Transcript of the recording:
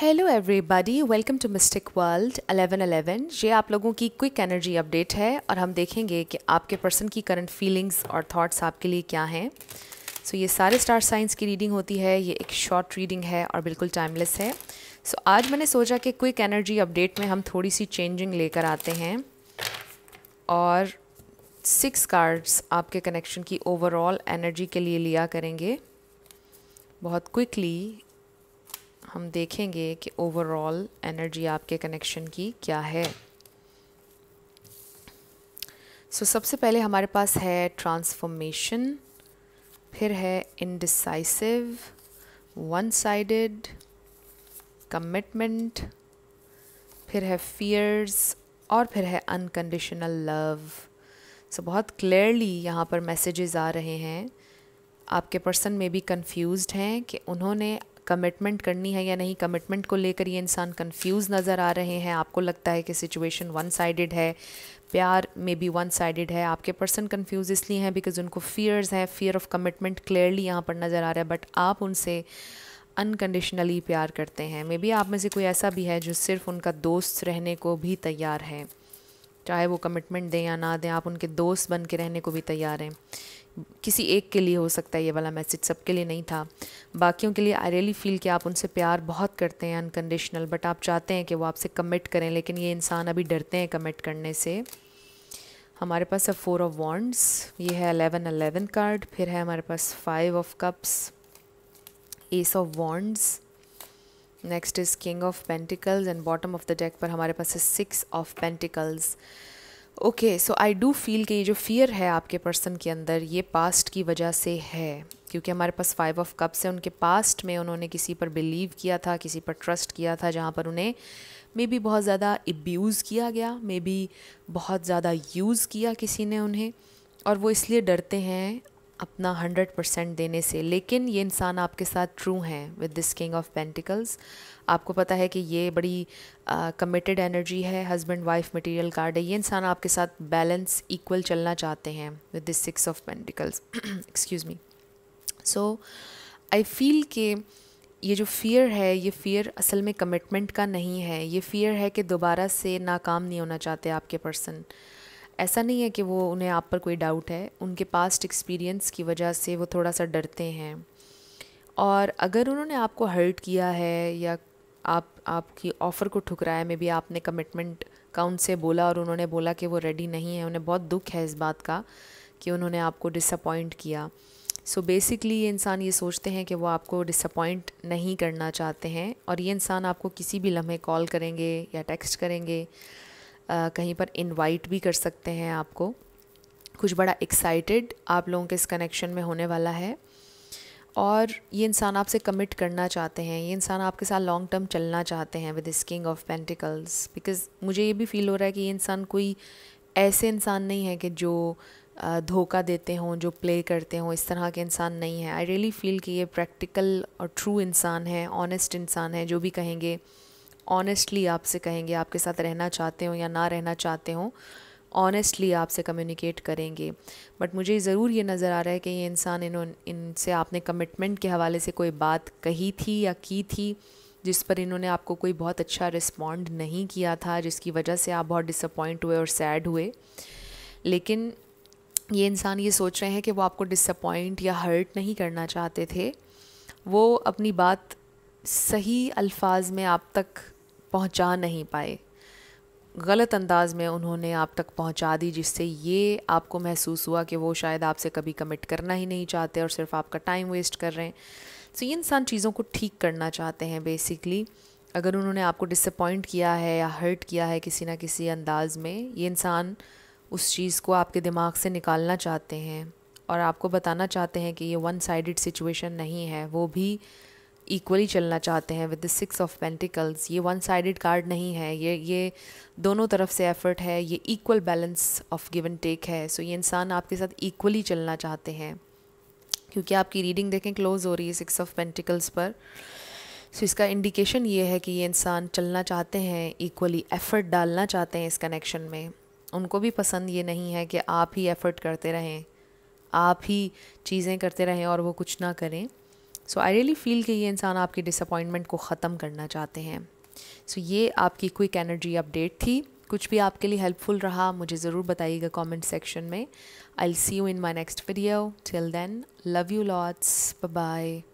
hello everybody welcome to mystic world 1111 ये आप लोगों की क्विक एनर्जी अपडेट है और हम देखेंगे कि आपके पर्सन की करंट फीलिंग्स और थॉट्स आपके लिए क्या हैं सो so, ये सारे स्टार साइंस की रीडिंग होती है ये एक शॉर्ट रीडिंग है और बिल्कुल टाइमलेस है सो so, आज मैंने सोचा कि क्विक एनर्जी अपडेट में हम थोड़ी सी चेंजिंग लेकर आते हैं और सिक्स कार्ड्स आपके कनेक्शन की ओवरऑल एनर्जी के लिए लिया करेंगे बहुत क्विकली हम देखेंगे कि ओवरऑल एनर्जी आपके कनेक्शन की क्या है सो so, सबसे पहले हमारे पास है ट्रांसफॉर्मेशन फिर है इनडिसाइसिव वन साइडेड कमिटमेंट फिर है फियर्स और फिर है अनकंडीशनल लव सो बहुत क्लियरली यहाँ पर मैसेजेस आ रहे हैं आपके पर्सन में भी कंफ्यूज्ड हैं कि उन्होंने कमिटमेंट करनी है या नहीं कमिटमेंट को लेकर ये इंसान कंफ्यूज नज़र आ रहे हैं आपको लगता है कि सिचुएशन वन साइडेड है प्यार मे बी वन साइडेड है आपके पर्सन कंफ्यूज इसलिए हैं बिकॉज उनको फियर्स हैं फियर ऑफ कमिटमेंट क्लियरली यहाँ पर नज़र आ रहा है बट आप उनसे अनकंडीशनली प्यार करते हैं मे बी आप में से कोई ऐसा भी है जो सिर्फ उनका दोस्त रहने को भी तैयार है चाहे वो कमिटमेंट दें या ना दें आप उनके दोस्त बन के रहने को भी तैयार हैं किसी एक के लिए हो सकता है ये वाला मैसेज सबके लिए नहीं था बाकियों के लिए आई रियली फील कि आप उनसे प्यार बहुत करते हैं अनकंडीशनल बट आप चाहते हैं कि वो आपसे कमिट करें लेकिन ये इंसान अभी डरते हैं कमिट करने से हमारे पास है फोर ऑफ वॉन्ड्स ये है अलेवन अलेवन कार्ड फिर है हमारे पास five of cups ace of wands next is king of pentacles and bottom of the deck पर हमारे पास है सिक्स ऑफ पेंटिकल्स okay so I do feel कि ये जो फियर है आपके पर्सन के अंदर ये पास्ट की वजह से है क्योंकि हमारे पास फाइव ऑफ कप्स है उनके पास्ट में उन्होंने किसी पर बिलीव किया था किसी पर ट्रस्ट किया था जहाँ पर उन्हें मे बी बहुत ज़्यादा अब्यूज़ किया गया मे बी बहुत ज़्यादा यूज़ किया किसी ने उन्हें और वो इसलिए डरते हैं अपना हंड्रेड परसेंट देने से लेकिन ये इंसान आपके साथ ट्रू हैं with this king of pentacles आपको पता है कि ये बड़ी कमिटेड uh, एनर्जी है हस्बैंड वाइफ मटेरियल कार्ड है ये इंसान आपके साथ बैलेंस इक्वल चलना चाहते हैं with this six of pentacles excuse me so I feel के ये जो फियर है ये फियर असल में कमिटमेंट का नहीं है ये फियर है कि दोबारा से नाकाम नहीं होना चाहते आपके पर्सन ऐसा नहीं है कि वो उन्हें आप पर कोई डाउट है उनके पास्ट एक्सपीरियंस की वजह से वो थोड़ा सा डरते हैं और अगर उन्होंने आपको हर्ट किया है या आप आपकी ऑफ़र को ठुकराया मे भी आपने कमिटमेंट का उनसे बोला और उन्होंने बोला कि वो रेडी नहीं है उन्हें बहुत दुख है इस बात का कि उन्होंने आपको डिसअपॉइंट किया सो so बेसिकली ये इंसान ये सोचते हैं कि वो आपको डिसअपॉइंट नहीं करना चाहते हैं और ये इंसान आपको किसी भी लम्हे कॉल करेंगे या टेक्स्ट करेंगे कहीं पर इनवाइट भी कर सकते हैं आपको कुछ बड़ा एक्साइटेड आप लोगों के इस कनेक्शन में होने वाला है और ये इंसान आपसे कमिट करना चाहते हैं ये इंसान आपके साथ लॉन्ग टर्म चलना चाहते हैं विद इस किंग ऑफ पेंटिकल्स बिकॉज मुझे ये भी फील हो रहा है कि ये इंसान कोई ऐसे इंसान नहीं है कि जो धोखा देते हों जो प्ले करते हों इस तरह के इंसान नहीं है आई रियली फील कि ये प्रैक्टिकल और ट्रू इंसान है ऑनेस्ट इंसान है जो भी कहेंगे ऑनेस्टली आपसे कहेंगे आपके साथ रहना चाहते हो या ना रहना चाहते हो ऑनेस्टली आपसे कम्युनिकेट करेंगे बट मुझे ज़रूर ये नज़र आ रहा है कि ये इंसान इन्होंने इनसे आपने कमिटमेंट के हवाले से कोई बात कही थी या की थी जिस पर इन्होंने आपको कोई बहुत अच्छा रिस्पॉन्ड नहीं किया था जिसकी वजह से आप बहुत डिसअपॉइंट हुए और सैड हुए लेकिन ये इंसान ये सोच रहे हैं कि वो आपको डिसअपॉइंट या हर्ट नहीं करना चाहते थे वो अपनी बात सही अल्फाज में आप तक पहुंचा नहीं पाए गलत अंदाज में उन्होंने आप तक पहुंचा दी जिससे ये आपको महसूस हुआ कि वो शायद आपसे कभी कमिट करना ही नहीं चाहते और सिर्फ आपका टाइम वेस्ट कर रहे हैं सो ये इंसान चीज़ों को ठीक करना चाहते हैं बेसिकली अगर उन्होंने आपको डिसअपॉइंट किया है या हर्ट किया है किसी ना किसी अंदाज में ये इंसान उस चीज़ को आपके दिमाग से निकालना चाहते हैं और आपको बताना चाहते हैं कि ये वन साइड सिचुएशन नहीं है वो भी इक्वली चलना चाहते हैं with the six of pentacles ये वन साइडेड कार्ड नहीं है ये ये दोनों तरफ से एफर्ट है ये equal balance of give and take है सो so ये इंसान आपके साथ इक्वली चलना चाहते हैं क्योंकि आपकी रीडिंग देखें क्लोज हो रही है सिक्स ऑफ पेंटिकल्स पर सो so, इसका इंडिकेशन ये है कि ये इंसान चलना चाहते हैं इक्वली एफर्ट डालना चाहते हैं इस कनेक्शन में उनको भी पसंद ये नहीं है कि आप ही एफर्ट करते रहें आप ही चीज़ें करते रहें और वो कुछ ना करें सो आई रियली फील कि ये इंसान आपके डिसअपॉइंटमेंट को ख़त्म करना चाहते हैं सो so, ये आपकी क्विक एनर्जी अपडेट थी कुछ भी आपके लिए हेल्पफुल रहा मुझे ज़रूर बताइएगा कमेंट सेक्शन में I see you in my next video till then love you lots bye